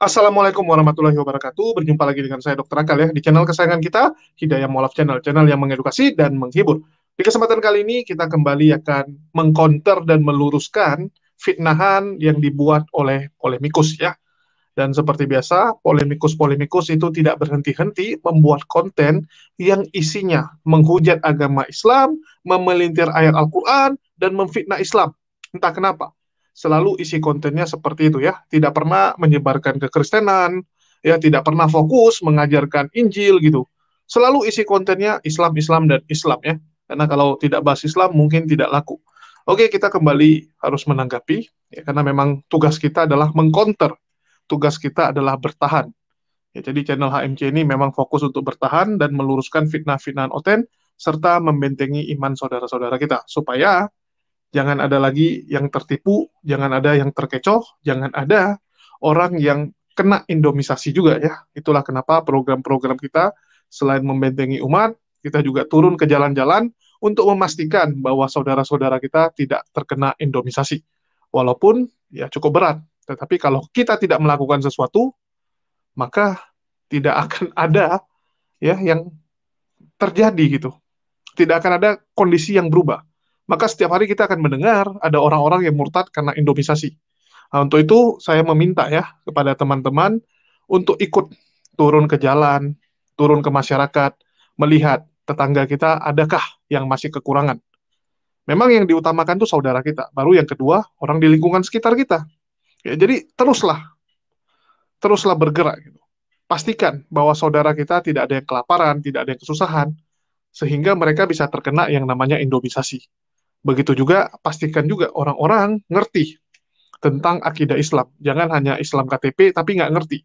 Assalamualaikum warahmatullahi wabarakatuh. Berjumpa lagi dengan saya Dr. Akal ya di channel kesayangan kita Hidayah Mualaf Channel, channel yang mengedukasi dan menghibur. Di kesempatan kali ini kita kembali akan mengkonter dan meluruskan fitnahan yang dibuat oleh polemikus ya. Dan seperti biasa, polemikus-polemikus itu tidak berhenti-henti membuat konten yang isinya menghujat agama Islam, memelintir ayat Al-Quran, dan memfitnah Islam. Entah kenapa, selalu isi kontennya seperti itu ya, tidak pernah menyebarkan kekristenan, ya tidak pernah fokus mengajarkan Injil gitu. Selalu isi kontennya Islam, Islam dan Islam ya. Karena kalau tidak bahas Islam mungkin tidak laku. Oke, kita kembali harus menanggapi ya karena memang tugas kita adalah mengkonter. Tugas kita adalah bertahan. Ya, jadi channel HMC ini memang fokus untuk bertahan dan meluruskan fitnah-fitnah oten serta membentengi iman saudara-saudara kita supaya Jangan ada lagi yang tertipu, jangan ada yang terkecoh, jangan ada orang yang kena indomisasi juga ya. Itulah kenapa program-program kita selain membentengi umat, kita juga turun ke jalan-jalan untuk memastikan bahwa saudara-saudara kita tidak terkena indomisasi. Walaupun ya cukup berat, tetapi kalau kita tidak melakukan sesuatu, maka tidak akan ada ya yang terjadi gitu. Tidak akan ada kondisi yang berubah maka setiap hari kita akan mendengar ada orang-orang yang murtad karena indomisasi. Nah, untuk itu saya meminta ya kepada teman-teman untuk ikut turun ke jalan, turun ke masyarakat, melihat tetangga kita adakah yang masih kekurangan. Memang yang diutamakan itu saudara kita, baru yang kedua orang di lingkungan sekitar kita. Ya, jadi teruslah, teruslah bergerak. Gitu. Pastikan bahwa saudara kita tidak ada yang kelaparan, tidak ada yang kesusahan, sehingga mereka bisa terkena yang namanya indomisasi. Begitu juga pastikan juga orang-orang ngerti tentang akidah Islam. Jangan hanya Islam KTP tapi nggak ngerti.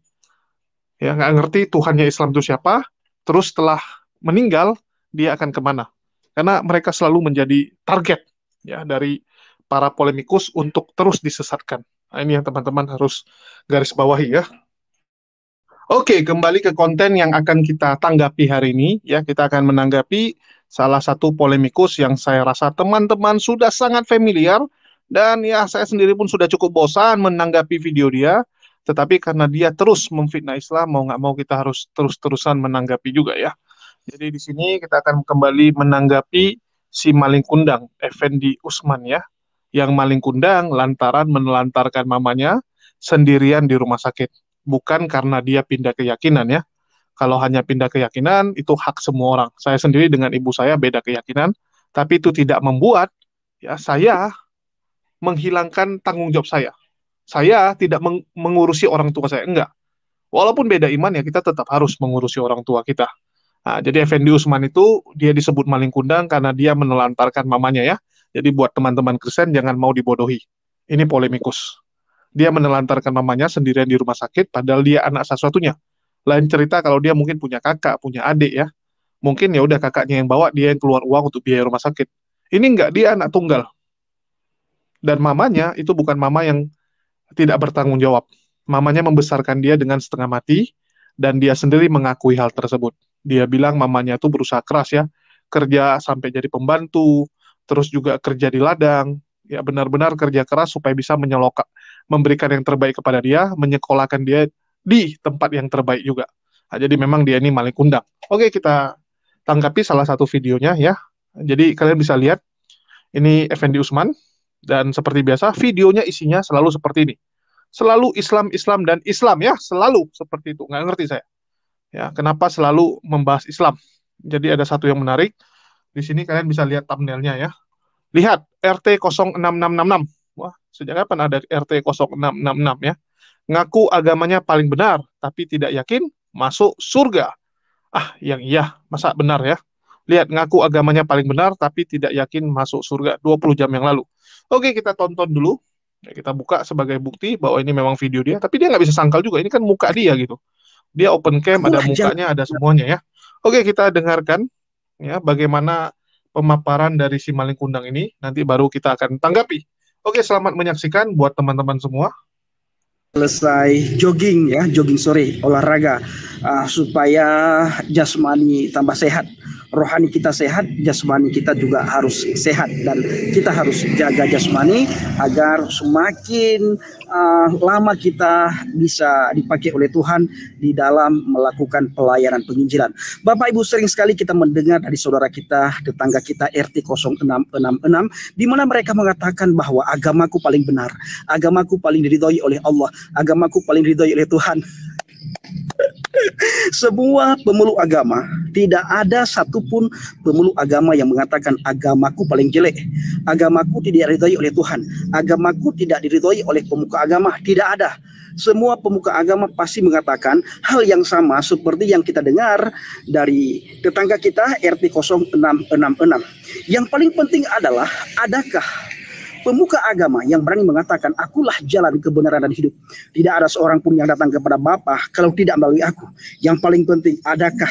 Ya nggak ngerti Tuhannya Islam itu siapa. Terus setelah meninggal dia akan kemana? Karena mereka selalu menjadi target ya dari para polemikus untuk terus disesatkan. Nah, ini yang teman-teman harus garis bawahi ya. Oke, kembali ke konten yang akan kita tanggapi hari ini ya. Kita akan menanggapi salah satu polemikus yang saya rasa teman-teman sudah sangat familiar dan ya saya sendiri pun sudah cukup bosan menanggapi video dia tetapi karena dia terus memfitnah Islam mau nggak mau kita harus terus-terusan menanggapi juga ya jadi di sini kita akan kembali menanggapi si maling kundang Effendi Usman ya yang maling kundang lantaran menelantarkan mamanya sendirian di rumah sakit bukan karena dia pindah keyakinan ya kalau hanya pindah keyakinan, itu hak semua orang. Saya sendiri dengan ibu saya beda keyakinan, tapi itu tidak membuat ya saya menghilangkan tanggung jawab saya. Saya tidak meng mengurusi orang tua saya, enggak. Walaupun beda iman ya kita tetap harus mengurusi orang tua kita. Nah, jadi Effendi Usman itu dia disebut maling kundang karena dia menelantarkan mamanya ya. Jadi buat teman-teman Kristen jangan mau dibodohi. Ini polemikus. Dia menelantarkan mamanya sendirian di rumah sakit padahal dia anak sesuatunya. satunya lain cerita kalau dia mungkin punya kakak punya adik ya mungkin ya udah kakaknya yang bawa dia yang keluar uang untuk biaya rumah sakit ini enggak dia anak tunggal dan mamanya itu bukan mama yang tidak bertanggung jawab mamanya membesarkan dia dengan setengah mati dan dia sendiri mengakui hal tersebut dia bilang mamanya itu berusaha keras ya kerja sampai jadi pembantu terus juga kerja di ladang ya benar-benar kerja keras supaya bisa menyelokak memberikan yang terbaik kepada dia menyekolahkan dia di tempat yang terbaik juga. Nah, jadi memang dia ini maling kundang. Oke, kita tangkapi salah satu videonya ya. Jadi kalian bisa lihat ini Effendi Usman dan seperti biasa videonya isinya selalu seperti ini. Selalu Islam, Islam dan Islam ya, selalu seperti itu. Nggak ngerti saya. Ya, kenapa selalu membahas Islam? Jadi ada satu yang menarik. Di sini kalian bisa lihat thumbnailnya ya. Lihat RT 06666. Wah, sejak kapan ada RT 0666 ya? ngaku agamanya paling benar tapi tidak yakin masuk surga. Ah, yang iya, masa benar ya? Lihat ngaku agamanya paling benar tapi tidak yakin masuk surga 20 jam yang lalu. Oke, kita tonton dulu. Ya, kita buka sebagai bukti bahwa ini memang video dia, tapi dia nggak bisa sangkal juga. Ini kan muka dia gitu. Dia open cam, ada mukanya, ada semuanya ya. Oke, kita dengarkan ya bagaimana pemaparan dari si maling kundang ini. Nanti baru kita akan tanggapi. Oke, selamat menyaksikan buat teman-teman semua selesai jogging ya, jogging sore, olahraga uh, supaya jasmani tambah sehat, rohani kita sehat, jasmani kita juga harus sehat dan kita harus jaga jasmani agar semakin uh, lama kita bisa dipakai oleh Tuhan di dalam melakukan pelayanan penginjilan. Bapak Ibu sering sekali kita mendengar dari saudara kita, tetangga kita RT 0666 di mana mereka mengatakan bahwa agamaku paling benar, agamaku paling diridhoi oleh Allah, agamaku paling diridhoi oleh Tuhan. Semua pemeluk agama tidak ada satupun pemeluk agama yang mengatakan agamaku paling jelek. Agamaku tidak diridhoi oleh Tuhan. Agamaku tidak diridhoi oleh pemuka agama. Tidak ada. Semua pemuka agama pasti mengatakan hal yang sama seperti yang kita dengar dari tetangga kita RT 0666. Yang paling penting adalah adakah pemuka agama yang berani mengatakan, akulah jalan kebenaran dan hidup. Tidak ada seorang pun yang datang kepada Bapa kalau tidak melalui aku. Yang paling penting, adakah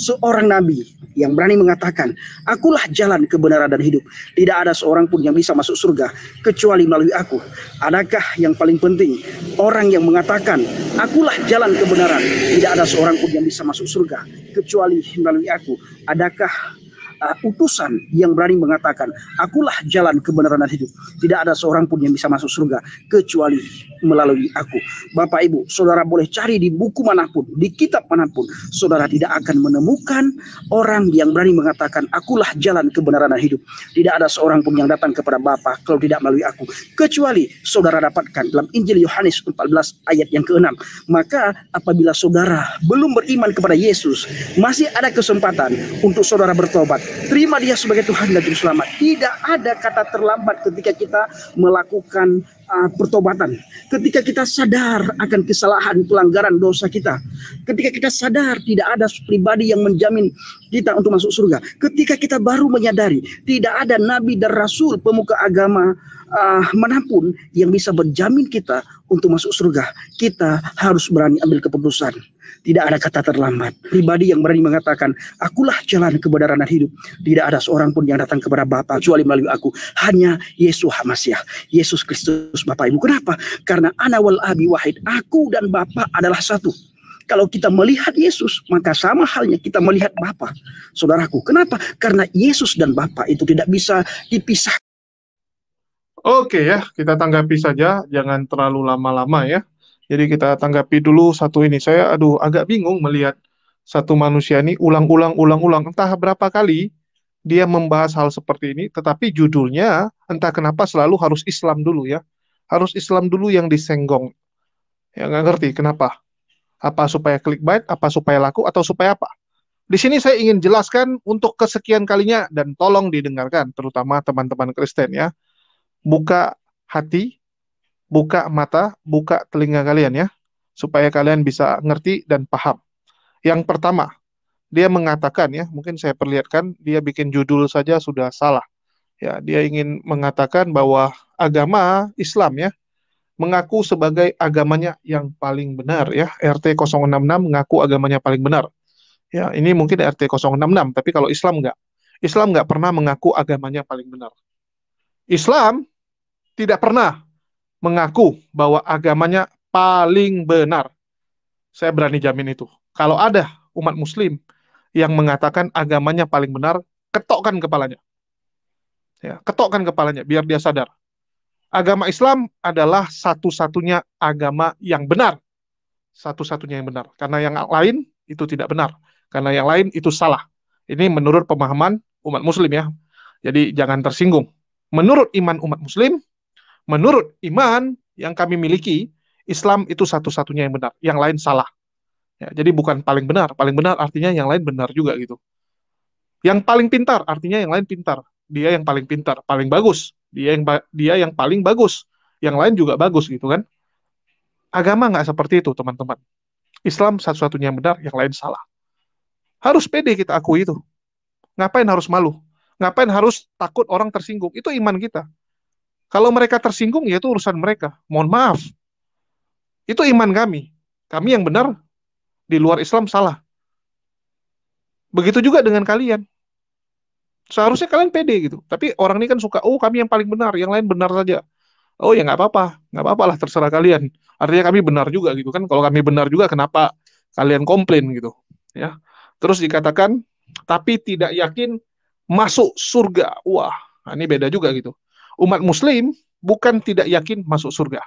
seorang nabi yang berani mengatakan, "Akulah jalan kebenaran dan hidup. Tidak ada seorang pun yang bisa masuk surga kecuali melalui aku." Adakah yang paling penting orang yang mengatakan, "Akulah jalan kebenaran. Tidak ada seorang pun yang bisa masuk surga kecuali melalui aku." Adakah uh, utusan yang berani mengatakan, "Akulah jalan kebenaran dan hidup. Tidak ada seorang pun yang bisa masuk surga kecuali melalui aku." Bapak Ibu, Saudara boleh cari di buku manapun, di kitab manapun, Saudara tidak akan menemukan orang yang berani mengatakan, "Akulah jalan kebenaran dan hidup. Tidak ada seorang pun yang datang kepada Bapa kalau tidak melalui aku." Kecuali Saudara dapatkan dalam Injil Yohanes 14 ayat yang keenam. Maka apabila Saudara belum beriman kepada Yesus, masih ada kesempatan untuk Saudara bertobat Terima dia sebagai Tuhan dan Juru Selamat. Tidak ada kata terlambat ketika kita melakukan uh, pertobatan. Ketika kita sadar akan kesalahan, pelanggaran, dosa kita. Ketika kita sadar tidak ada pribadi yang menjamin kita untuk masuk surga. Ketika kita baru menyadari tidak ada nabi dan rasul pemuka agama uh, manapun yang bisa menjamin kita untuk masuk surga, kita harus berani ambil keputusan. Tidak ada kata terlambat. Pribadi yang berani mengatakan, akulah jalan kebenaran dan hidup. Tidak ada seorang pun yang datang kepada Bapa kecuali melalui aku. Hanya Yesus Hamasiah, Yesus Kristus Bapak Ibu. Kenapa? Karena ana abi wahid. Aku dan Bapa adalah satu kalau kita melihat Yesus, maka sama halnya kita melihat Bapa. Saudaraku, kenapa? Karena Yesus dan Bapa itu tidak bisa dipisah Oke ya, kita tanggapi saja, jangan terlalu lama-lama ya. Jadi kita tanggapi dulu satu ini. Saya aduh agak bingung melihat satu manusia ini ulang-ulang ulang-ulang entah berapa kali dia membahas hal seperti ini, tetapi judulnya entah kenapa selalu harus Islam dulu ya. Harus Islam dulu yang disenggong. Ya nggak ngerti kenapa. Apa supaya klik clickbait, apa supaya laku atau supaya apa? Di sini saya ingin jelaskan untuk kesekian kalinya dan tolong didengarkan terutama teman-teman Kristen ya buka hati, buka mata, buka telinga kalian ya, supaya kalian bisa ngerti dan paham. Yang pertama, dia mengatakan ya, mungkin saya perlihatkan, dia bikin judul saja sudah salah. Ya, dia ingin mengatakan bahwa agama Islam ya, mengaku sebagai agamanya yang paling benar ya. RT 066 mengaku agamanya paling benar. Ya, ini mungkin RT 066, tapi kalau Islam enggak. Islam enggak pernah mengaku agamanya paling benar. Islam tidak pernah mengaku bahwa agamanya paling benar. Saya berani jamin itu. Kalau ada umat muslim yang mengatakan agamanya paling benar, ketokkan kepalanya. Ya, ketokkan kepalanya biar dia sadar. Agama Islam adalah satu-satunya agama yang benar. Satu-satunya yang benar. Karena yang lain itu tidak benar. Karena yang lain itu salah. Ini menurut pemahaman umat muslim ya. Jadi jangan tersinggung. Menurut iman umat muslim, Menurut iman yang kami miliki, Islam itu satu-satunya yang benar, yang lain salah. Ya, jadi bukan paling benar, paling benar artinya yang lain benar juga gitu. Yang paling pintar artinya yang lain pintar, dia yang paling pintar, paling bagus, dia yang dia yang paling bagus, yang lain juga bagus gitu kan. Agama nggak seperti itu teman-teman. Islam satu-satunya yang benar, yang lain salah. Harus pede kita akui itu. Ngapain harus malu? Ngapain harus takut orang tersinggung? Itu iman kita. Kalau mereka tersinggung, ya itu urusan mereka. Mohon maaf. Itu iman kami. Kami yang benar di luar Islam salah. Begitu juga dengan kalian. Seharusnya kalian pede gitu. Tapi orang ini kan suka, oh kami yang paling benar, yang lain benar saja. Oh ya nggak apa-apa, nggak apa-apa lah terserah kalian. Artinya kami benar juga gitu kan. Kalau kami benar juga, kenapa kalian komplain gitu? Ya. Terus dikatakan, tapi tidak yakin masuk surga. Wah, ini beda juga gitu Umat muslim bukan tidak yakin masuk surga.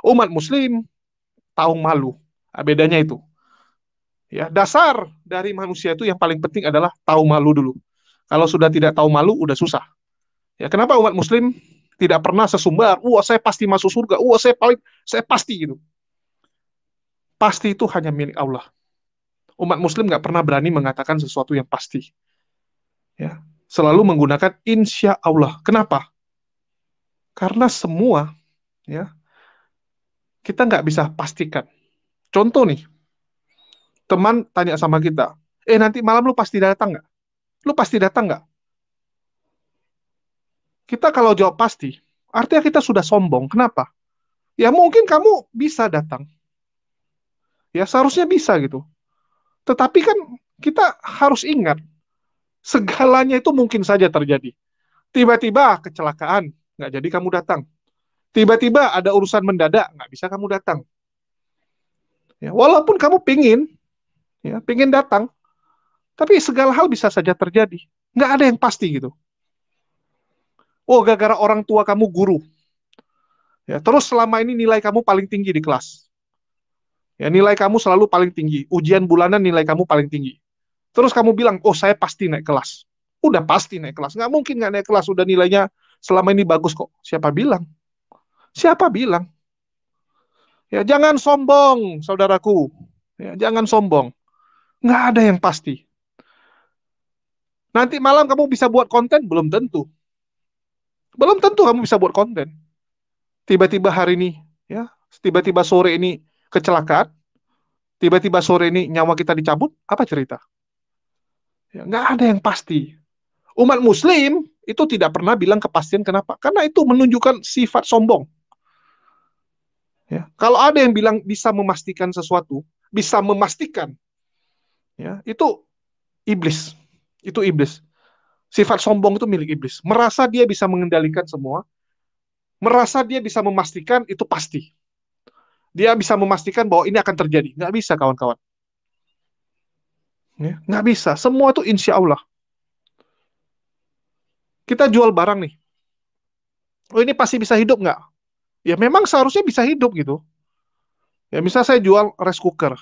Umat muslim tahu malu. Nah, bedanya itu. Ya, dasar dari manusia itu yang paling penting adalah tahu malu dulu. Kalau sudah tidak tahu malu udah susah. Ya, kenapa umat muslim tidak pernah sesumbar, wah saya pasti masuk surga, wah saya paling saya pasti gitu. Pasti itu hanya milik Allah. Umat muslim nggak pernah berani mengatakan sesuatu yang pasti. Ya, selalu menggunakan insya Allah. Kenapa? Karena semua ya kita nggak bisa pastikan. Contoh nih, teman tanya sama kita, eh nanti malam lu pasti datang nggak? Lu pasti datang nggak? Kita kalau jawab pasti, artinya kita sudah sombong. Kenapa? Ya mungkin kamu bisa datang. Ya seharusnya bisa gitu. Tetapi kan kita harus ingat, segalanya itu mungkin saja terjadi. Tiba-tiba kecelakaan, nggak jadi kamu datang. Tiba-tiba ada urusan mendadak, nggak bisa kamu datang. Ya, walaupun kamu pingin, ya pingin datang, tapi segala hal bisa saja terjadi. Nggak ada yang pasti gitu. Oh, gara-gara orang tua kamu guru. Ya, terus selama ini nilai kamu paling tinggi di kelas. Ya, nilai kamu selalu paling tinggi. Ujian bulanan nilai kamu paling tinggi. Terus kamu bilang, oh saya pasti naik kelas. Udah pasti naik kelas. Nggak mungkin nggak naik kelas. Udah nilainya selama ini bagus kok. Siapa bilang? Siapa bilang? Ya, jangan sombong, saudaraku. Ya, jangan sombong. Nggak ada yang pasti. Nanti malam kamu bisa buat konten? Belum tentu. Belum tentu kamu bisa buat konten. Tiba-tiba hari ini, ya, tiba-tiba sore ini kecelakaan, tiba-tiba sore ini nyawa kita dicabut, apa cerita? Ya, nggak ada yang pasti. Umat Muslim itu tidak pernah bilang kepastian kenapa. Karena itu menunjukkan sifat sombong. Ya, kalau ada yang bilang bisa memastikan sesuatu, bisa memastikan, ya itu iblis. Itu iblis. Sifat sombong itu milik iblis. Merasa dia bisa mengendalikan semua, merasa dia bisa memastikan itu pasti. Dia bisa memastikan bahwa ini akan terjadi. Nggak bisa kawan-kawan. Ya, nggak bisa. Semua itu insya Allah kita jual barang nih. Oh ini pasti bisa hidup nggak? Ya memang seharusnya bisa hidup gitu. Ya misal saya jual rice cooker,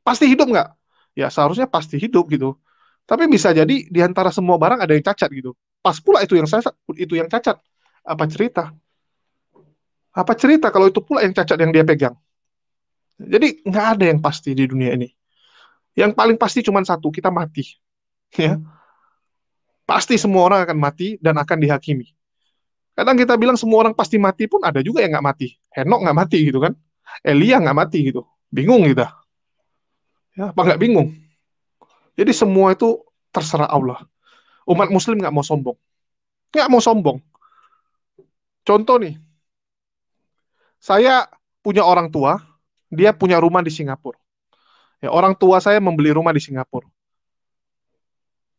pasti hidup nggak? Ya seharusnya pasti hidup gitu. Tapi bisa jadi di antara semua barang ada yang cacat gitu. Pas pula itu yang saya itu yang cacat. Apa cerita? Apa cerita kalau itu pula yang cacat yang dia pegang? Jadi nggak ada yang pasti di dunia ini. Yang paling pasti cuma satu, kita mati. Ya. Hmm Pasti semua orang akan mati dan akan dihakimi. Kadang kita bilang semua orang pasti mati pun ada juga yang nggak mati. Henok nggak mati gitu kan. Elia nggak mati gitu. Bingung kita. Ya, apa nggak bingung? Jadi semua itu terserah Allah. Umat muslim nggak mau sombong. Nggak mau sombong. Contoh nih. Saya punya orang tua. Dia punya rumah di Singapura. Ya, orang tua saya membeli rumah di Singapura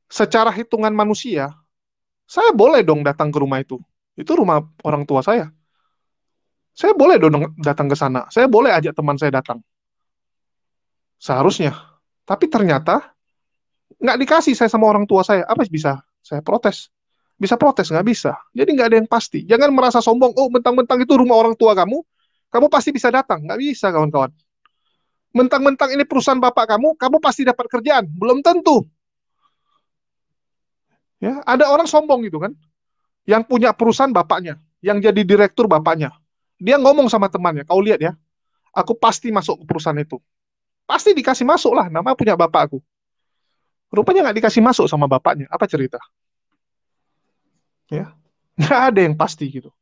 secara hitungan manusia, saya boleh dong datang ke rumah itu. Itu rumah orang tua saya. Saya boleh dong datang ke sana. Saya boleh ajak teman saya datang. Seharusnya. Tapi ternyata nggak dikasih saya sama orang tua saya. Apa bisa? Saya protes. Bisa protes, nggak bisa. Jadi nggak ada yang pasti. Jangan merasa sombong, oh mentang-mentang itu rumah orang tua kamu, kamu pasti bisa datang. Nggak bisa, kawan-kawan. Mentang-mentang ini perusahaan bapak kamu, kamu pasti dapat kerjaan. Belum tentu Ya, ada orang sombong gitu kan, yang punya perusahaan bapaknya, yang jadi direktur bapaknya. Dia ngomong sama temannya, kau lihat ya, aku pasti masuk ke perusahaan itu. Pasti dikasih masuk lah, nama punya bapak aku. Rupanya nggak dikasih masuk sama bapaknya, apa cerita? Ya, nggak ada yang pasti gitu.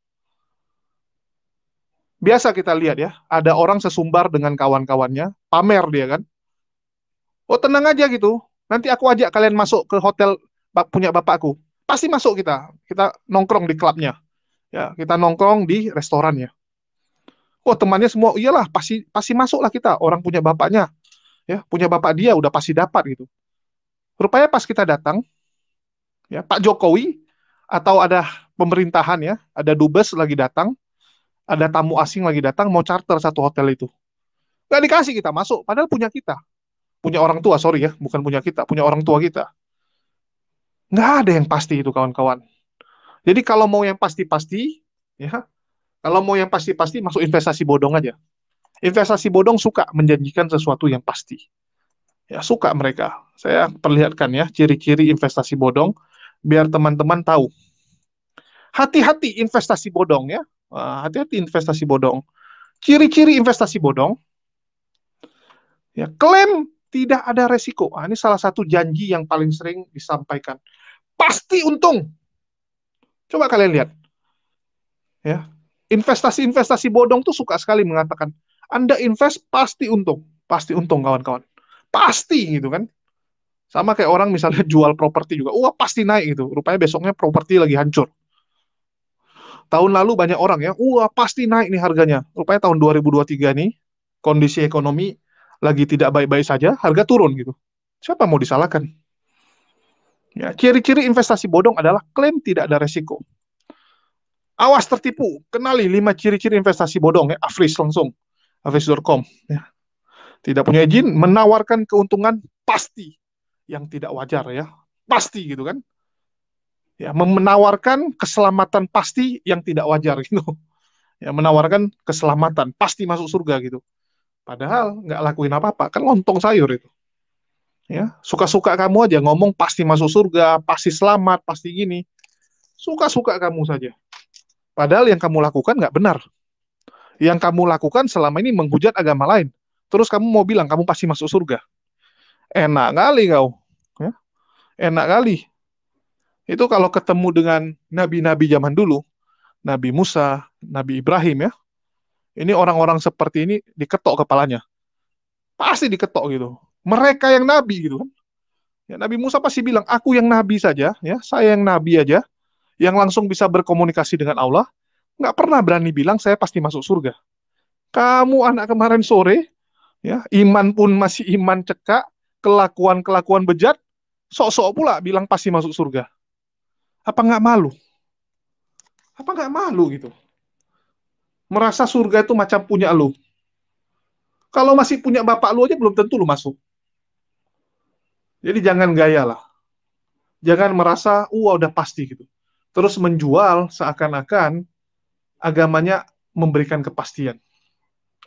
Biasa kita lihat ya, ada orang sesumbar dengan kawan-kawannya, pamer dia kan. Oh tenang aja gitu, nanti aku ajak kalian masuk ke hotel punya bapakku pasti masuk kita kita nongkrong di klubnya ya kita nongkrong di restorannya oh temannya semua iyalah pasti pasti masuk lah kita orang punya bapaknya ya punya bapak dia udah pasti dapat gitu rupanya pas kita datang ya Pak Jokowi atau ada pemerintahan ya ada dubes lagi datang ada tamu asing lagi datang mau charter satu hotel itu nggak dikasih kita masuk padahal punya kita punya orang tua sorry ya bukan punya kita punya orang tua kita Nggak ada yang pasti itu kawan-kawan. Jadi kalau mau yang pasti-pasti, ya kalau mau yang pasti-pasti masuk investasi bodong aja. Investasi bodong suka menjanjikan sesuatu yang pasti. Ya suka mereka. Saya perlihatkan ya ciri-ciri investasi bodong biar teman-teman tahu. Hati-hati investasi bodong ya. Hati-hati investasi bodong. Ciri-ciri investasi bodong. Ya klaim tidak ada resiko. Nah, ini salah satu janji yang paling sering disampaikan. Pasti untung. Coba kalian lihat. Ya. Investasi-investasi bodong tuh suka sekali mengatakan, Anda invest pasti untung. Pasti untung kawan-kawan. Pasti gitu kan. Sama kayak orang misalnya jual properti juga. Wah, pasti naik gitu. Rupanya besoknya properti lagi hancur. Tahun lalu banyak orang ya, wah pasti naik nih harganya. Rupanya tahun 2023 nih, kondisi ekonomi lagi tidak baik-baik saja, harga turun gitu. Siapa mau disalahkan? Ya, ciri-ciri investasi bodong adalah klaim tidak ada resiko. Awas tertipu, kenali lima ciri-ciri investasi bodong ya, Afris langsung, afris.com ya. Tidak punya izin, menawarkan keuntungan pasti yang tidak wajar ya, pasti gitu kan. Ya, menawarkan keselamatan pasti yang tidak wajar gitu. Ya, menawarkan keselamatan pasti masuk surga gitu. Padahal nggak lakuin apa-apa, kan lontong sayur itu. Ya, suka-suka kamu aja ngomong pasti masuk surga, pasti selamat, pasti gini. Suka-suka kamu saja. Padahal yang kamu lakukan nggak benar. Yang kamu lakukan selama ini menghujat agama lain. Terus kamu mau bilang kamu pasti masuk surga. Enak kali kau. Ya. Enak kali. Itu kalau ketemu dengan nabi-nabi zaman dulu, Nabi Musa, Nabi Ibrahim ya, ini orang-orang seperti ini diketok kepalanya. Pasti diketok gitu. Mereka yang nabi gitu kan. Ya, nabi Musa pasti bilang, aku yang nabi saja, ya saya yang nabi aja, yang langsung bisa berkomunikasi dengan Allah, nggak pernah berani bilang saya pasti masuk surga. Kamu anak kemarin sore, ya iman pun masih iman cekak, kelakuan-kelakuan bejat, sok-sok pula bilang pasti masuk surga. Apa nggak malu? Apa nggak malu gitu? merasa surga itu macam punya lu. Kalau masih punya bapak lu aja belum tentu lu masuk. Jadi jangan gaya lah. Jangan merasa, wah udah pasti gitu. Terus menjual seakan-akan agamanya memberikan kepastian.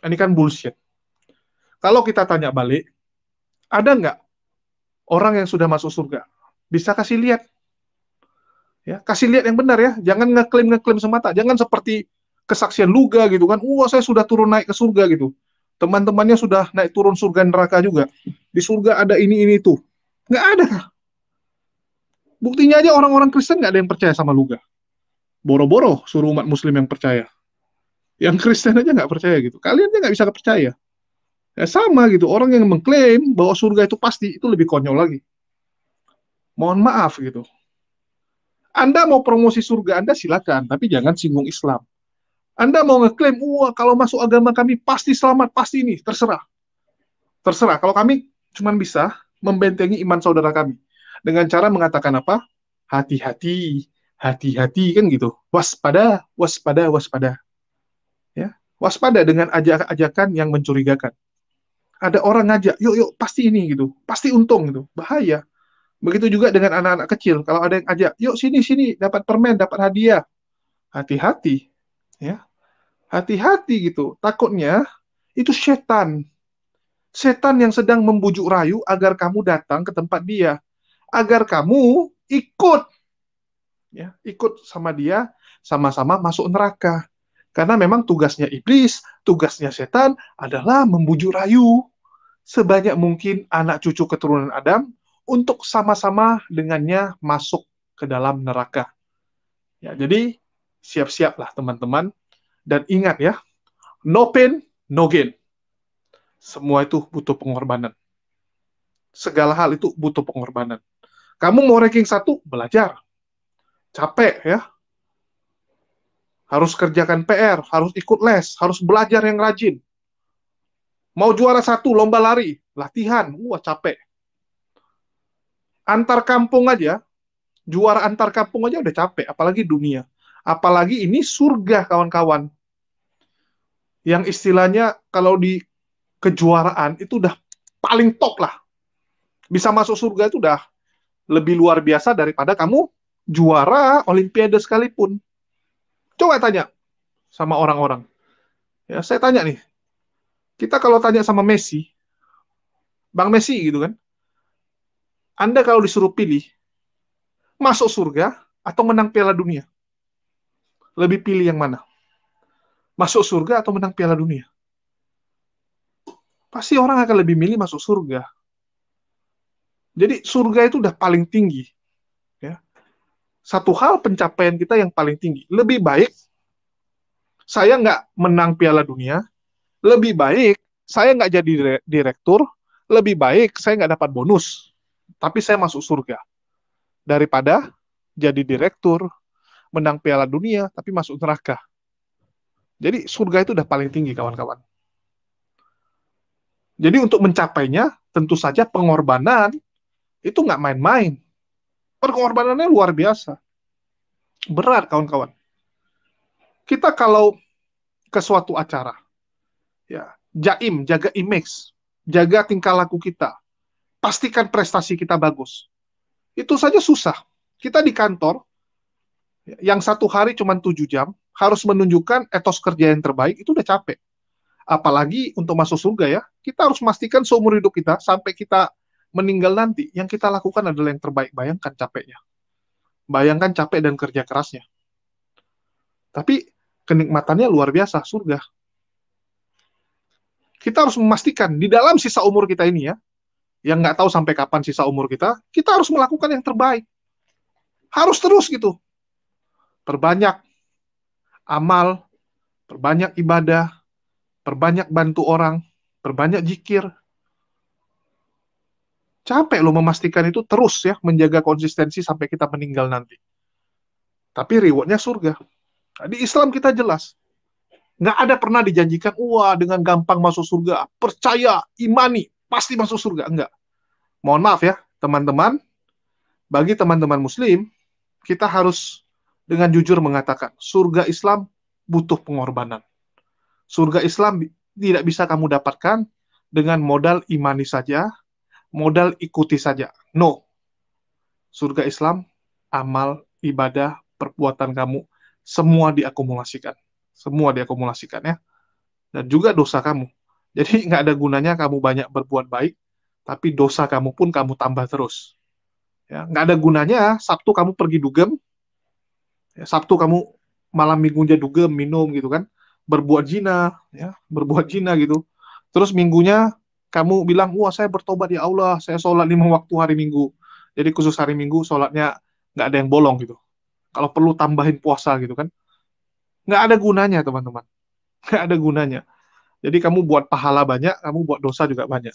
Ini kan bullshit. Kalau kita tanya balik, ada nggak orang yang sudah masuk surga? Bisa kasih lihat. Ya, kasih lihat yang benar ya. Jangan ngeklaim-ngeklaim semata. Jangan seperti kesaksian Luga gitu kan, wah saya sudah turun naik ke surga gitu. Teman-temannya sudah naik turun surga neraka juga. Di surga ada ini ini itu. Nggak ada. Buktinya aja orang-orang Kristen nggak ada yang percaya sama Luga. Boro-boro suruh umat Muslim yang percaya. Yang Kristen aja nggak percaya gitu. Kalian aja nggak bisa percaya. Ya, sama gitu. Orang yang mengklaim bahwa surga itu pasti itu lebih konyol lagi. Mohon maaf gitu. Anda mau promosi surga Anda silakan, tapi jangan singgung Islam. Anda mau ngeklaim, wah kalau masuk agama kami pasti selamat, pasti ini, terserah. Terserah, kalau kami cuma bisa membentengi iman saudara kami. Dengan cara mengatakan apa? Hati-hati, hati-hati, kan gitu. Waspada, waspada, waspada. Ya, Waspada dengan ajak-ajakan yang mencurigakan. Ada orang ngajak, yuk, yuk, pasti ini, gitu. Pasti untung, gitu. Bahaya. Begitu juga dengan anak-anak kecil. Kalau ada yang ajak, yuk sini, sini, dapat permen, dapat hadiah. Hati-hati, ya hati-hati gitu. Takutnya itu setan. Setan yang sedang membujuk rayu agar kamu datang ke tempat dia, agar kamu ikut ya, ikut sama dia sama-sama masuk neraka. Karena memang tugasnya iblis, tugasnya setan adalah membujuk rayu sebanyak mungkin anak cucu keturunan Adam untuk sama-sama dengannya masuk ke dalam neraka. Ya, jadi siap-siaplah teman-teman dan ingat ya, no pain, no gain. Semua itu butuh pengorbanan. Segala hal itu butuh pengorbanan. Kamu mau ranking satu, belajar. Capek ya. Harus kerjakan PR, harus ikut les, harus belajar yang rajin. Mau juara satu, lomba lari, latihan, wah capek. Antar kampung aja, juara antar kampung aja udah capek, apalagi dunia. Apalagi ini surga kawan-kawan yang istilahnya kalau di kejuaraan itu udah paling top lah. Bisa masuk surga itu udah lebih luar biasa daripada kamu juara olimpiade sekalipun. Coba tanya sama orang-orang. Ya, saya tanya nih. Kita kalau tanya sama Messi, Bang Messi gitu kan. Anda kalau disuruh pilih masuk surga atau menang Piala Dunia, lebih pilih yang mana? masuk surga atau menang Piala Dunia? Pasti orang akan lebih milih masuk surga. Jadi surga itu udah paling tinggi. Ya. Satu hal pencapaian kita yang paling tinggi. Lebih baik saya nggak menang Piala Dunia, lebih baik saya nggak jadi direktur, lebih baik saya nggak dapat bonus, tapi saya masuk surga. Daripada jadi direktur, menang Piala Dunia, tapi masuk neraka jadi surga itu udah paling tinggi kawan-kawan. Jadi untuk mencapainya tentu saja pengorbanan itu nggak main-main. Pengorbanannya luar biasa. Berat kawan-kawan. Kita kalau ke suatu acara, ya jaim, jaga image, jaga tingkah laku kita, pastikan prestasi kita bagus. Itu saja susah. Kita di kantor, ya, yang satu hari cuma 7 jam, harus menunjukkan etos kerja yang terbaik itu udah capek. Apalagi untuk masuk surga ya, kita harus memastikan seumur hidup kita sampai kita meninggal nanti yang kita lakukan adalah yang terbaik. Bayangkan capeknya. Bayangkan capek dan kerja kerasnya. Tapi kenikmatannya luar biasa surga. Kita harus memastikan di dalam sisa umur kita ini ya, yang nggak tahu sampai kapan sisa umur kita, kita harus melakukan yang terbaik. Harus terus gitu. Perbanyak amal, perbanyak ibadah, perbanyak bantu orang, perbanyak jikir. Capek lo memastikan itu terus ya, menjaga konsistensi sampai kita meninggal nanti. Tapi rewardnya surga. Di Islam kita jelas, nggak ada pernah dijanjikan, wah dengan gampang masuk surga, percaya, imani, pasti masuk surga. Enggak. Mohon maaf ya, teman-teman, bagi teman-teman muslim, kita harus dengan jujur mengatakan, surga Islam butuh pengorbanan. Surga Islam tidak bisa kamu dapatkan dengan modal imani saja, modal ikuti saja. No. Surga Islam, amal, ibadah, perbuatan kamu, semua diakumulasikan. Semua diakumulasikan ya. Dan juga dosa kamu. Jadi nggak ada gunanya kamu banyak berbuat baik, tapi dosa kamu pun kamu tambah terus. Ya, nggak ada gunanya Sabtu kamu pergi dugem, ya, Sabtu kamu malam minggunya juga minum gitu kan berbuat jina ya berbuat jina gitu terus minggunya kamu bilang wah saya bertobat ya Allah saya sholat lima waktu hari minggu jadi khusus hari minggu sholatnya nggak ada yang bolong gitu kalau perlu tambahin puasa gitu kan nggak ada gunanya teman-teman nggak ada gunanya jadi kamu buat pahala banyak kamu buat dosa juga banyak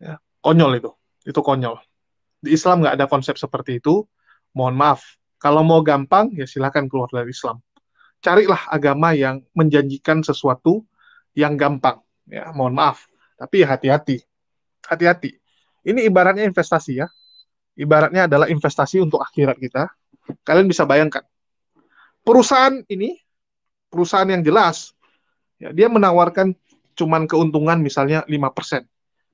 ya konyol itu itu konyol di Islam nggak ada konsep seperti itu mohon maaf kalau mau gampang, ya silahkan keluar dari Islam. Carilah agama yang menjanjikan sesuatu yang gampang. Ya, mohon maaf. Tapi ya hati-hati. Hati-hati. Ini ibaratnya investasi ya. Ibaratnya adalah investasi untuk akhirat kita. Kalian bisa bayangkan. Perusahaan ini, perusahaan yang jelas, ya, dia menawarkan cuman keuntungan misalnya 5%.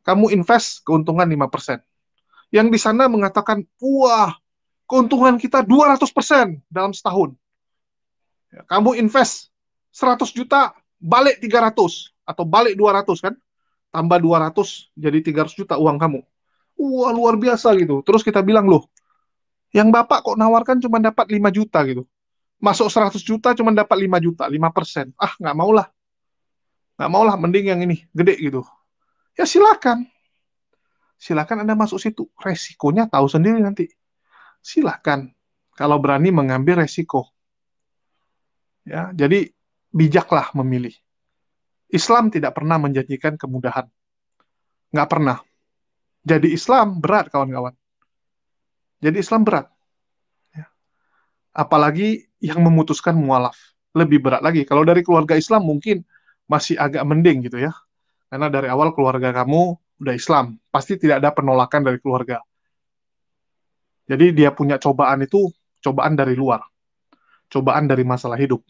Kamu invest keuntungan 5%. Yang di sana mengatakan, wah keuntungan kita 200% dalam setahun. Ya, kamu invest 100 juta, balik 300 atau balik 200 kan? Tambah 200 jadi 300 juta uang kamu. Wah, luar biasa gitu. Terus kita bilang, "Loh, yang Bapak kok nawarkan cuma dapat 5 juta gitu. Masuk 100 juta cuma dapat 5 juta, 5%. Ah, nggak maulah. Nggak maulah, mending yang ini, gede gitu. Ya silakan. Silakan Anda masuk situ. Resikonya tahu sendiri nanti silahkan kalau berani mengambil resiko. Ya, jadi bijaklah memilih. Islam tidak pernah menjanjikan kemudahan. Nggak pernah. Jadi Islam berat, kawan-kawan. Jadi Islam berat. Ya. Apalagi yang memutuskan mualaf. Lebih berat lagi. Kalau dari keluarga Islam mungkin masih agak mending gitu ya. Karena dari awal keluarga kamu udah Islam. Pasti tidak ada penolakan dari keluarga. Jadi dia punya cobaan itu cobaan dari luar. Cobaan dari masalah hidup.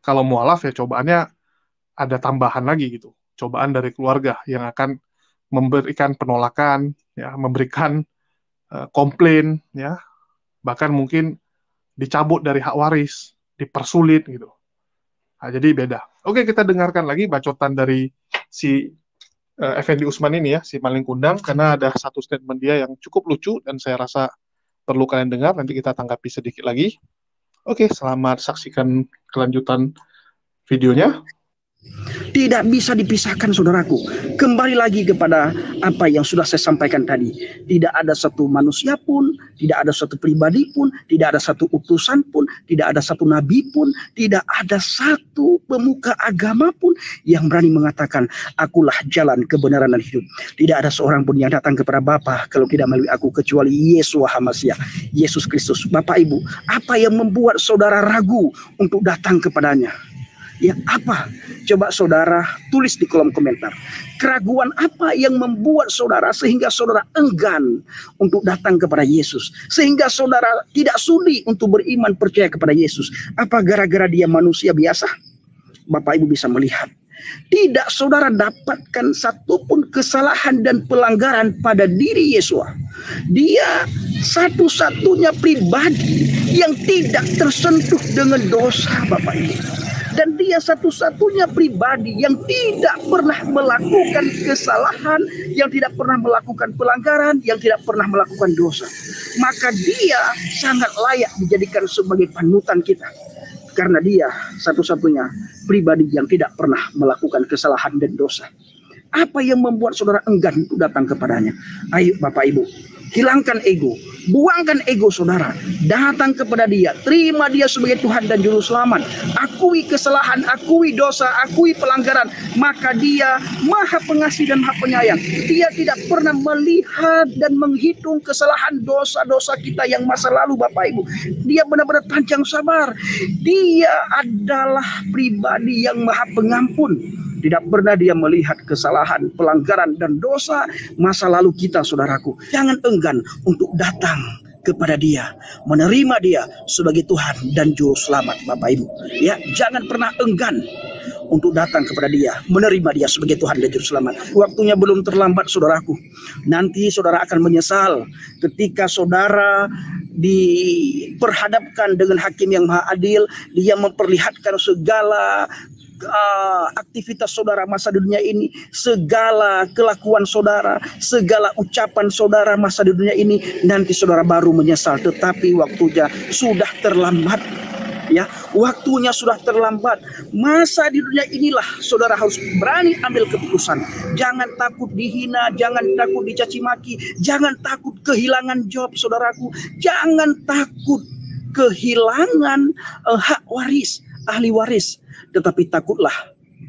Kalau mualaf ya cobaannya ada tambahan lagi gitu. Cobaan dari keluarga yang akan memberikan penolakan, ya, memberikan uh, komplain, ya, bahkan mungkin dicabut dari hak waris, dipersulit gitu. Nah, jadi beda. Oke, kita dengarkan lagi bacotan dari si eh, Effendi Usman ini ya, si maling kundang, karena ada satu statement dia yang cukup lucu dan saya rasa perlu kalian dengar, nanti kita tanggapi sedikit lagi. Oke, selamat saksikan kelanjutan videonya. Tidak bisa dipisahkan saudaraku. Kembali lagi kepada apa yang sudah saya sampaikan tadi. Tidak ada satu manusia pun, tidak ada satu pribadi pun, tidak ada satu utusan pun, tidak ada satu nabi pun, tidak ada satu pemuka agama pun yang berani mengatakan, akulah jalan kebenaran dan hidup. Tidak ada seorang pun yang datang kepada Bapa kalau tidak melalui aku kecuali Yesus Hamasya, Yesus Kristus. Bapak Ibu, apa yang membuat saudara ragu untuk datang kepadanya? yang apa? Coba saudara tulis di kolom komentar. Keraguan apa yang membuat saudara sehingga saudara enggan untuk datang kepada Yesus? Sehingga saudara tidak sulit untuk beriman percaya kepada Yesus. Apa gara-gara dia manusia biasa? Bapak Ibu bisa melihat. Tidak saudara dapatkan satupun kesalahan dan pelanggaran pada diri Yesua. Dia satu-satunya pribadi yang tidak tersentuh dengan dosa Bapak Ibu dan dia satu-satunya pribadi yang tidak pernah melakukan kesalahan, yang tidak pernah melakukan pelanggaran, yang tidak pernah melakukan dosa. Maka dia sangat layak dijadikan sebagai panutan kita karena dia satu-satunya pribadi yang tidak pernah melakukan kesalahan dan dosa. Apa yang membuat saudara enggan untuk datang kepadanya? Ayo Bapak Ibu, hilangkan ego, buangkan ego saudara, datang kepada dia, terima dia sebagai Tuhan dan Juru Selamat, akui kesalahan, akui dosa, akui pelanggaran, maka dia maha pengasih dan maha penyayang. Dia tidak pernah melihat dan menghitung kesalahan dosa-dosa kita yang masa lalu Bapak Ibu. Dia benar-benar panjang sabar. Dia adalah pribadi yang maha pengampun tidak pernah dia melihat kesalahan, pelanggaran, dan dosa masa lalu kita, saudaraku. Jangan enggan untuk datang kepada dia, menerima dia sebagai Tuhan dan Juru Selamat, Bapak Ibu. Ya, jangan pernah enggan untuk datang kepada dia, menerima dia sebagai Tuhan dan Juru Selamat. Waktunya belum terlambat, saudaraku. Nanti saudara akan menyesal ketika saudara diperhadapkan dengan hakim yang maha adil, dia memperlihatkan segala Uh, aktivitas saudara masa dunia ini, segala kelakuan saudara, segala ucapan saudara masa dunia ini, nanti saudara baru menyesal. Tetapi waktunya sudah terlambat. Ya, waktunya sudah terlambat. Masa di dunia inilah saudara harus berani ambil keputusan. Jangan takut dihina, jangan takut dicaci maki, jangan takut kehilangan job saudaraku, jangan takut kehilangan uh, hak waris ahli waris, tetapi takutlah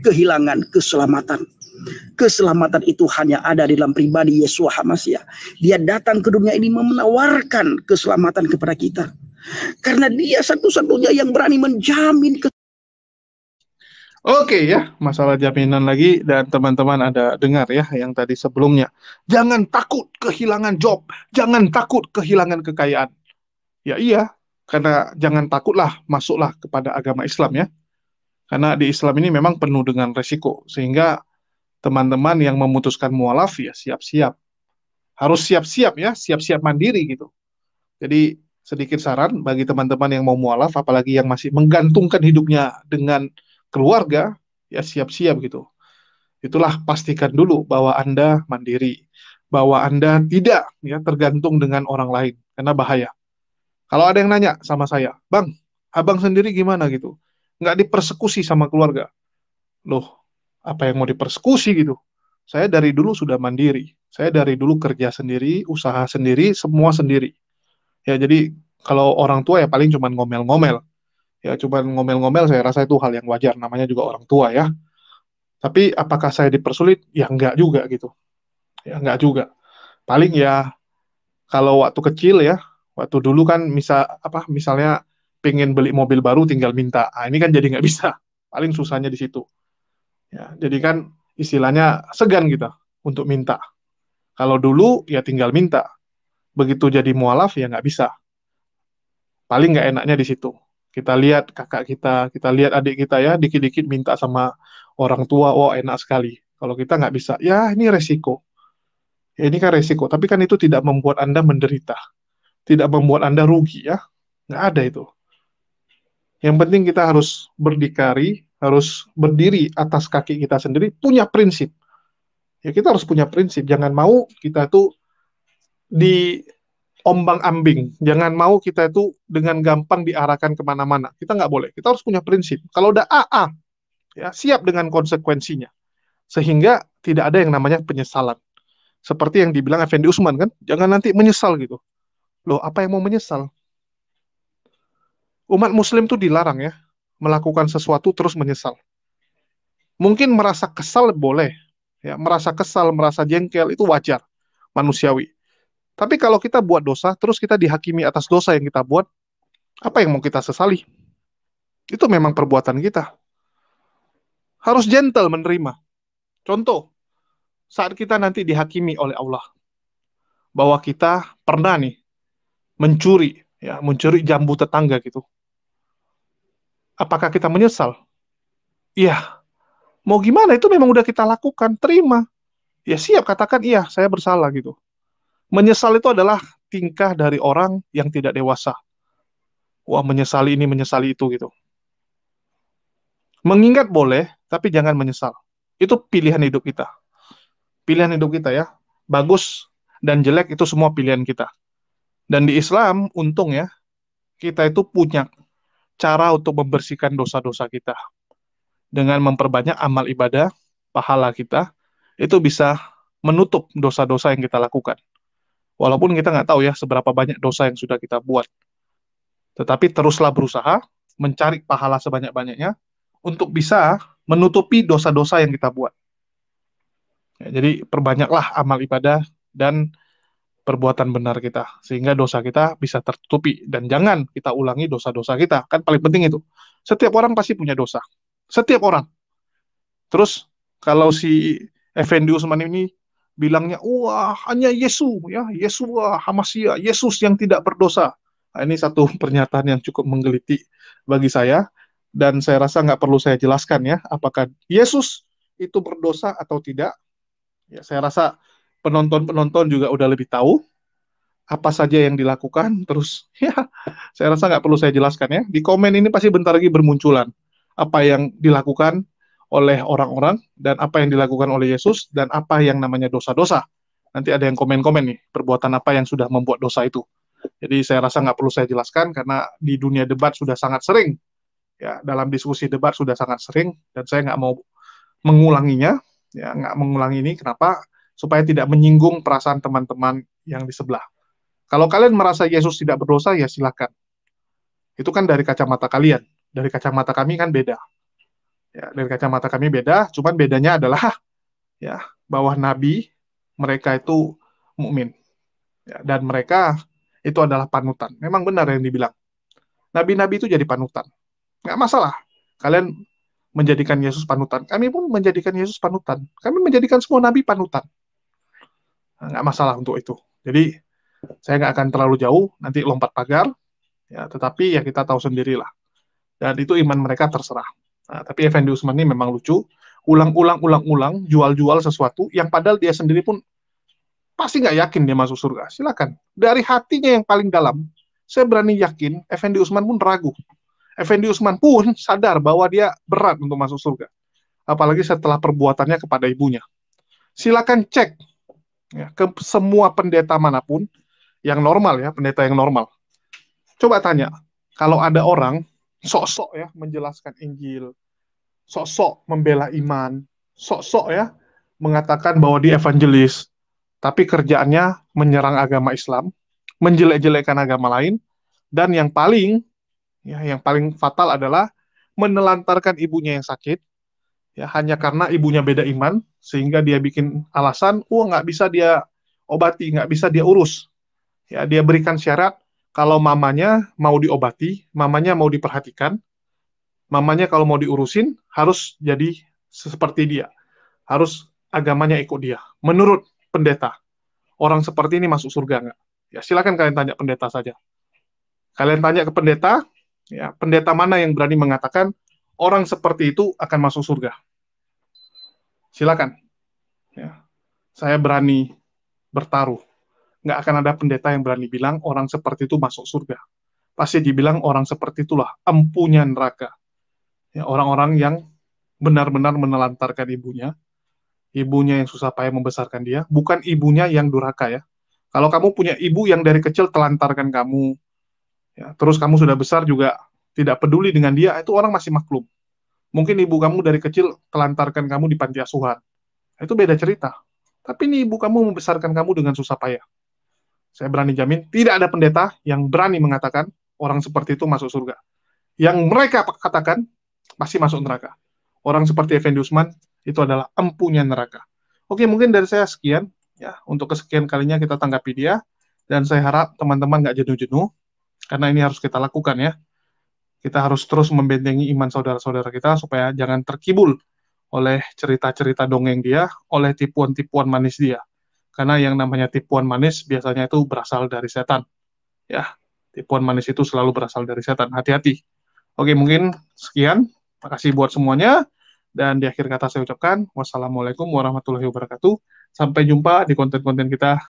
kehilangan keselamatan. Keselamatan itu hanya ada di dalam pribadi Yesus Hamasya. Dia datang ke dunia ini menawarkan keselamatan kepada kita. Karena dia satu-satunya yang berani menjamin ke Oke okay, ya, masalah jaminan lagi dan teman-teman ada dengar ya yang tadi sebelumnya. Jangan takut kehilangan job, jangan takut kehilangan kekayaan. Ya iya, karena jangan takutlah masuklah kepada agama Islam ya. Karena di Islam ini memang penuh dengan resiko sehingga teman-teman yang memutuskan mualaf ya siap-siap. Harus siap-siap ya, siap-siap mandiri gitu. Jadi sedikit saran bagi teman-teman yang mau mualaf apalagi yang masih menggantungkan hidupnya dengan keluarga ya siap-siap gitu. Itulah pastikan dulu bahwa Anda mandiri, bahwa Anda tidak ya tergantung dengan orang lain karena bahaya. Kalau ada yang nanya sama saya, Bang, abang sendiri gimana gitu? Nggak dipersekusi sama keluarga. Loh, apa yang mau dipersekusi gitu? Saya dari dulu sudah mandiri. Saya dari dulu kerja sendiri, usaha sendiri, semua sendiri. Ya, jadi kalau orang tua ya paling cuma ngomel-ngomel. Ya, cuma ngomel-ngomel saya rasa itu hal yang wajar. Namanya juga orang tua ya. Tapi apakah saya dipersulit? Ya enggak juga gitu. Ya enggak juga. Paling ya kalau waktu kecil ya Waktu dulu kan misal apa misalnya pengen beli mobil baru tinggal minta. Nah, ini kan jadi nggak bisa. Paling susahnya di situ. Ya, jadi kan istilahnya segan kita gitu untuk minta. Kalau dulu ya tinggal minta. Begitu jadi mualaf ya nggak bisa. Paling nggak enaknya di situ. Kita lihat kakak kita, kita lihat adik kita ya, dikit-dikit minta sama orang tua, Wow oh, enak sekali. Kalau kita nggak bisa, ya ini resiko. Ya ini kan resiko, tapi kan itu tidak membuat Anda menderita tidak membuat Anda rugi ya. Nggak ada itu. Yang penting kita harus berdikari, harus berdiri atas kaki kita sendiri, punya prinsip. Ya kita harus punya prinsip, jangan mau kita itu di ombang ambing jangan mau kita itu dengan gampang diarahkan kemana-mana. Kita nggak boleh, kita harus punya prinsip. Kalau udah AA, ya siap dengan konsekuensinya. Sehingga tidak ada yang namanya penyesalan. Seperti yang dibilang Effendi Usman kan, jangan nanti menyesal gitu. Loh, apa yang mau menyesal? Umat muslim itu dilarang ya melakukan sesuatu terus menyesal. Mungkin merasa kesal boleh, ya merasa kesal, merasa jengkel itu wajar, manusiawi. Tapi kalau kita buat dosa terus kita dihakimi atas dosa yang kita buat, apa yang mau kita sesali? Itu memang perbuatan kita. Harus gentle menerima. Contoh, saat kita nanti dihakimi oleh Allah bahwa kita pernah nih mencuri ya mencuri jambu tetangga gitu apakah kita menyesal iya mau gimana itu memang udah kita lakukan terima ya siap katakan iya saya bersalah gitu menyesal itu adalah tingkah dari orang yang tidak dewasa wah menyesali ini menyesali itu gitu mengingat boleh tapi jangan menyesal itu pilihan hidup kita pilihan hidup kita ya bagus dan jelek itu semua pilihan kita dan di Islam, untung ya, kita itu punya cara untuk membersihkan dosa-dosa kita. Dengan memperbanyak amal ibadah, pahala kita, itu bisa menutup dosa-dosa yang kita lakukan. Walaupun kita nggak tahu ya seberapa banyak dosa yang sudah kita buat. Tetapi teruslah berusaha mencari pahala sebanyak-banyaknya untuk bisa menutupi dosa-dosa yang kita buat. Ya, jadi perbanyaklah amal ibadah dan perbuatan benar kita sehingga dosa kita bisa tertutupi dan jangan kita ulangi dosa-dosa kita kan paling penting itu setiap orang pasti punya dosa setiap orang terus kalau si Effendi Usman ini bilangnya wah hanya Yesus ya Yesus wah Hamasia Yesus yang tidak berdosa nah, ini satu pernyataan yang cukup menggelitik bagi saya dan saya rasa nggak perlu saya jelaskan ya apakah Yesus itu berdosa atau tidak ya saya rasa penonton-penonton juga udah lebih tahu apa saja yang dilakukan. Terus ya, saya rasa nggak perlu saya jelaskan ya. Di komen ini pasti bentar lagi bermunculan apa yang dilakukan oleh orang-orang dan apa yang dilakukan oleh Yesus dan apa yang namanya dosa-dosa. Nanti ada yang komen-komen nih perbuatan apa yang sudah membuat dosa itu. Jadi saya rasa nggak perlu saya jelaskan karena di dunia debat sudah sangat sering. Ya, dalam diskusi debat sudah sangat sering dan saya nggak mau mengulanginya. Ya, nggak mengulangi ini kenapa? supaya tidak menyinggung perasaan teman-teman yang di sebelah. Kalau kalian merasa Yesus tidak berdosa, ya silakan. Itu kan dari kacamata kalian. Dari kacamata kami kan beda. Ya, dari kacamata kami beda, cuman bedanya adalah ya bahwa nabi mereka itu mukmin. Ya, dan mereka itu adalah panutan. Memang benar yang dibilang. Nabi-nabi itu jadi panutan. Nggak masalah. Kalian menjadikan Yesus panutan. Kami pun menjadikan Yesus panutan. Kami menjadikan semua nabi panutan nggak masalah untuk itu. Jadi saya nggak akan terlalu jauh, nanti lompat pagar, ya, tetapi ya kita tahu sendirilah. Dan itu iman mereka terserah. Nah, tapi Effendi Usman ini memang lucu, ulang-ulang, ulang-ulang, jual-jual sesuatu yang padahal dia sendiri pun pasti nggak yakin dia masuk surga. Silakan. Dari hatinya yang paling dalam, saya berani yakin Effendi Usman pun ragu. Effendi Usman pun sadar bahwa dia berat untuk masuk surga. Apalagi setelah perbuatannya kepada ibunya. Silakan cek ya, ke semua pendeta manapun yang normal ya, pendeta yang normal. Coba tanya, kalau ada orang sok-sok ya menjelaskan Injil, sok-sok membela iman, sok-sok ya mengatakan bahwa dia evangelis, tapi kerjaannya menyerang agama Islam, menjelek-jelekkan agama lain, dan yang paling ya yang paling fatal adalah menelantarkan ibunya yang sakit, ya hanya karena ibunya beda iman sehingga dia bikin alasan oh nggak bisa dia obati nggak bisa dia urus ya dia berikan syarat kalau mamanya mau diobati mamanya mau diperhatikan mamanya kalau mau diurusin harus jadi seperti dia harus agamanya ikut dia menurut pendeta orang seperti ini masuk surga nggak ya silakan kalian tanya pendeta saja kalian tanya ke pendeta ya pendeta mana yang berani mengatakan orang seperti itu akan masuk surga. Silakan. Ya. Saya berani bertaruh. Nggak akan ada pendeta yang berani bilang orang seperti itu masuk surga. Pasti dibilang orang seperti itulah empunya neraka. Ya, orang-orang yang benar-benar menelantarkan ibunya, ibunya yang susah payah membesarkan dia, bukan ibunya yang durhaka ya. Kalau kamu punya ibu yang dari kecil telantarkan kamu, ya, terus kamu sudah besar juga tidak peduli dengan dia, itu orang masih maklum. Mungkin ibu kamu dari kecil telantarkan kamu di panti asuhan. Itu beda cerita. Tapi ini ibu kamu membesarkan kamu dengan susah payah. Saya berani jamin, tidak ada pendeta yang berani mengatakan orang seperti itu masuk surga. Yang mereka katakan, pasti masuk neraka. Orang seperti Effendi Usman, itu adalah empunya neraka. Oke, mungkin dari saya sekian. ya Untuk kesekian kalinya kita tanggapi dia. Dan saya harap teman-teman nggak jenuh-jenuh, karena ini harus kita lakukan ya. Kita harus terus membentengi iman saudara-saudara kita supaya jangan terkibul oleh cerita-cerita dongeng dia, oleh tipuan-tipuan manis dia. Karena yang namanya tipuan manis biasanya itu berasal dari setan. Ya, tipuan manis itu selalu berasal dari setan. Hati-hati. Oke, mungkin sekian. Terima kasih buat semuanya. Dan di akhir kata saya ucapkan, wassalamualaikum warahmatullahi wabarakatuh. Sampai jumpa di konten-konten kita